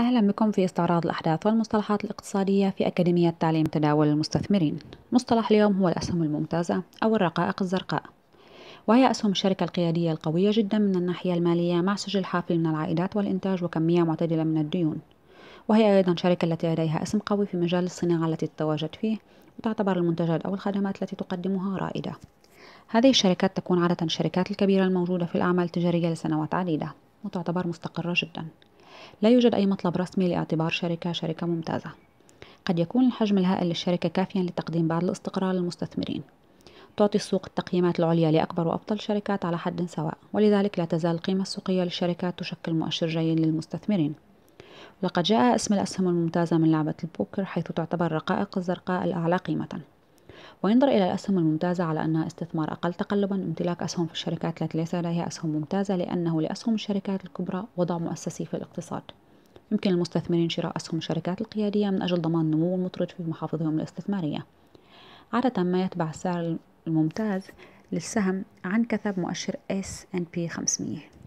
أهلا بكم في استعراض الأحداث والمصطلحات الاقتصادية في أكاديمية تعليم تداول المستثمرين مصطلح اليوم هو الأسهم الممتازة أو الرقائق الزرقاء وهي أسهم الشركة القيادية القوية جدا من الناحية المالية مع سجل حافل من العائدات والإنتاج وكمية معتدلة من الديون وهي أيضا شركة التي لديها اسم قوي في مجال الصناعة التي تتواجد فيه وتعتبر المنتجات أو الخدمات التي تقدمها رائدة هذه الشركات تكون عادة الشركات الكبيرة الموجودة في الأعمال التجارية لسنوات عديدة وتعتبر مستقرة جدا لا يوجد أي مطلب رسمي لاعتبار شركة شركة ممتازة قد يكون الحجم الهائل للشركة كافيا لتقديم بعض الاستقرار للمستثمرين تعطي السوق التقييمات العليا لأكبر وأفضل الشركات على حد سواء ولذلك لا تزال القيمة السوقية للشركات تشكل مؤشر جيد للمستثمرين لقد جاء اسم الأسهم الممتازة من لعبة البوكر حيث تعتبر الرقائق الزرقاء الأعلى قيمةً وينظر إلى الأسهم الممتازة على أنها استثمار أقل تقلبا امتلاك أسهم في الشركات التي ليس لديها أسهم ممتازة لأنه لأسهم الشركات الكبرى وضع مؤسسي في الاقتصاد يمكن للمستثمرين شراء أسهم الشركات القيادية من أجل ضمان النمو المطرد في محافظهم الاستثمارية عادة ما يتبع السعر الممتاز للسهم عن كثب مؤشر S&P 500